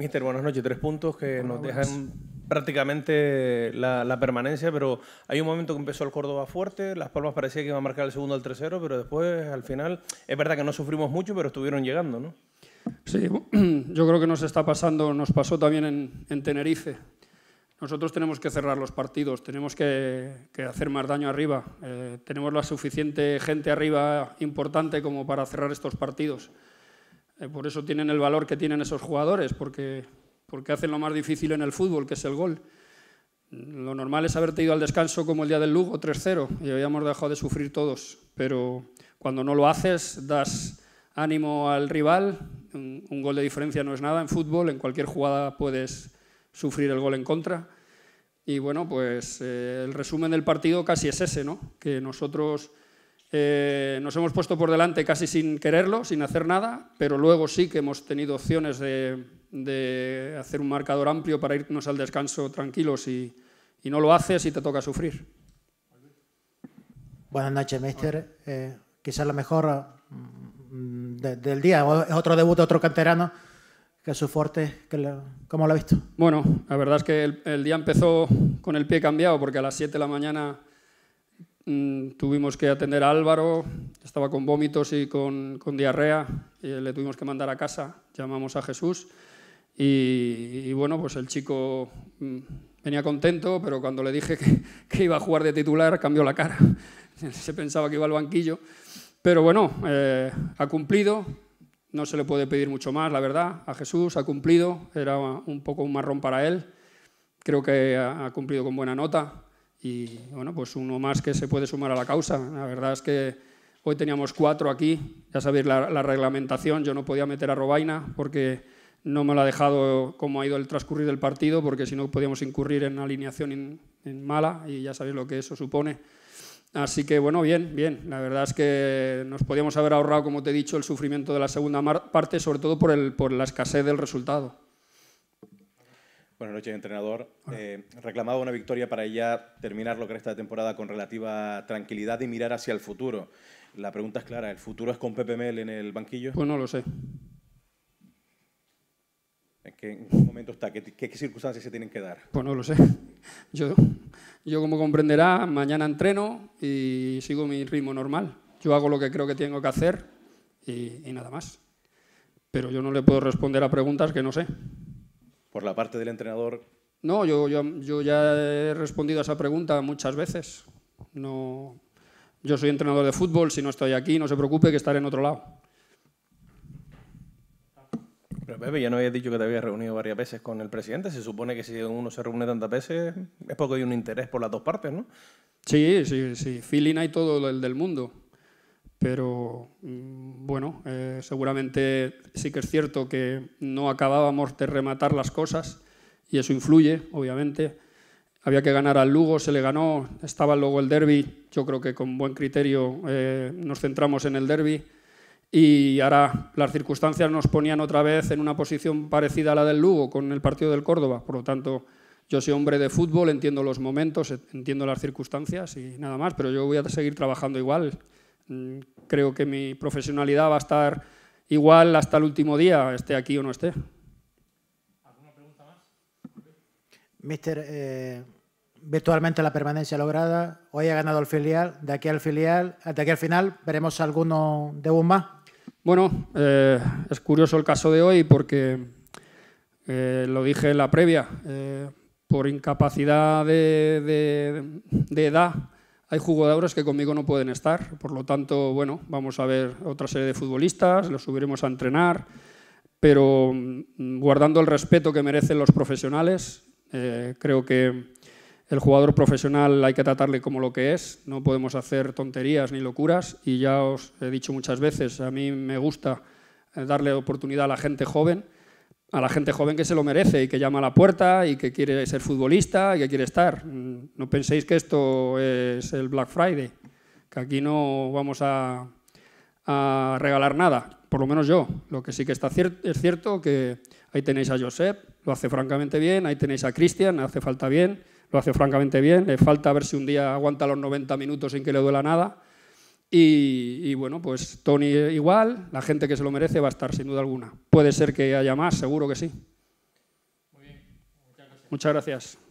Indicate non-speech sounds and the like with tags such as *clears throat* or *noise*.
Mister, buenas noches. Tres puntos que nos dejan prácticamente la, permanencia, pero hay un momento que empezó el Córdoba fuerte, Las Palmas parecía que iba a marcar el segundo al tercero, pero después, al final, es verdad que no sufrimos mucho, pero estuvieron llegando, ¿no? Sí, *clears throat* yo creo que nos está pasando, nos pasó también en, Tenerife. Nosotros tenemos que cerrar los partidos, tenemos que, hacer más daño arriba, eh, tenemos la suficiente gente arriba importante como para cerrar estos partidos. Eh, por eso tienen el valor que tienen esos jugadores, porque, porque hacen lo más difícil en el fútbol, que es el gol. Lo normal es haberte ido al descanso como el día del Lugo, 3-0, y habíamos dejado de sufrir todos. Pero cuando no lo haces, das ánimo al rival. Un, gol de diferencia no es nada en fútbol, en cualquier jugada puedes sufrir el gol en contra. Y bueno, pues eh, el resumen del partido casi es ese, ¿no? Que nosotros eh, nos hemos puesto por delante casi sin quererlo, sin hacer nada, pero luego sí que hemos tenido opciones de, de hacer un marcador amplio para irnos al descanso tranquilos y, y no lo haces y te toca sufrir. Buenas noches, mister. Eh, quizás la mejor mm, del día. Es otro debut de otro canterano que es su fuerte. Que ¿Cómo lo ha visto? Bueno, la verdad es que el, el día empezó con el pie cambiado porque a las 7 de la mañana Mm, tuvimos que atender a Álvaro, estaba con vómitos y con, diarrea, le tuvimos que mandar a casa, llamamos a Jesús y, bueno, pues el chico mm, venía contento, pero cuando le dije *laughs* que, iba a jugar de titular cambió la cara, *laughs* se pensaba que iba al banquillo, pero bueno, eh, ha cumplido, no se le puede pedir mucho más, la verdad, a Jesús, ha cumplido, era un poco un marrón para él, creo que ha cumplido con buena nota. Y bueno, pues uno más que se puede sumar a la causa. La verdad es que hoy teníamos cuatro aquí, ya sabéis la, reglamentación, yo no podía meter a Robaina porque no me lo ha dejado como ha ido el transcurrir del partido, porque si no podíamos incurrir en alineación en mala y ya sabéis lo que eso supone. Así que bueno, bien, bien. La verdad es que nos podíamos haber ahorrado, como te he dicho, el sufrimiento de la segunda parte, sobre todo por, por la escasez del resultado. Buenas noches, entrenador. Eh, reclamaba una victoria para ella terminar lo que resta de temporada con relativa tranquilidad y mirar hacia el futuro. La pregunta es clara, ¿el futuro es con Pepe Mel en el banquillo? Pues no lo sé. ¿En qué momento está? ¿Qué, circunstancias se tienen que dar? Pues no lo sé. Yo, yo, como comprenderá, mañana entreno y sigo mi ritmo normal. Yo hago lo que creo que tengo que hacer y nada más. Pero yo no le puedo responder a preguntas que no sé por la parte del entrenador? No, yo, yo, ya he respondido a esa pregunta muchas veces. No, yo soy entrenador de fútbol, si no estoy aquí, no se preocupe que estaré en otro lado. Pero Pepe, ya no habías dicho que te habías reunido varias veces con el presidente. Se supone que si uno se reúne tantas veces es porque hay un interés por las dos partes, ¿no? Sí, sí, sí. Feeling hay todo el del mundo pero mm, bueno, eh, seguramente sí que es cierto que no acabábamos de rematar las cosas y eso influye, obviamente. Había que ganar al Lugo, se le ganó, estaba luego el derby, yo creo que con buen criterio eh, nos centramos en el derby y ahora las circunstancias nos ponían otra vez en una posición parecida a la del Lugo con el partido del Córdoba, por lo tanto yo soy hombre de fútbol, entiendo los momentos, entiendo las circunstancias y nada más, pero yo voy a seguir trabajando igual. Mm, creo que mi profesionalidad va a estar igual hasta el último día, esté aquí o no esté. ¿Alguna pregunta más? Mister, eh, virtualmente la permanencia lograda, hoy ha ganado el filial, de aquí al filial, hasta eh, aquí al final, ¿veremos alguno de un más? Bueno, eh, es curioso el caso de hoy porque lo dije en la previa, por incapacidad de edad hay jugadores que conmigo no pueden estar, por lo tanto, bueno, vamos a ver otra serie de futbolistas, los subiremos a entrenar, pero mm, guardando el respeto que merecen los profesionales, eh, creo que el jugador profesional hay que tratarle como lo que es, no podemos hacer tonterías ni locuras y ya os he dicho muchas veces, a mí me gusta eh, darle oportunidad a la gente joven a la gente joven que se lo merece y que llama a la puerta y que quiere ser futbolista y que quiere estar. No penséis que esto es el Black Friday, que aquí no vamos a, regalar nada, por lo menos yo. Lo que sí que está cierto es cierto que ahí tenéis a Josep, lo hace francamente bien, ahí tenéis a Cristian, hace falta bien, lo hace francamente bien, le falta ver si un día aguanta los 90 minutos sin que le duela nada. Y, bueno, pues Tony igual, la gente que se lo merece va a estar sin duda alguna. Puede ser que haya más, seguro que sí. Muy bien. Muchas gracias.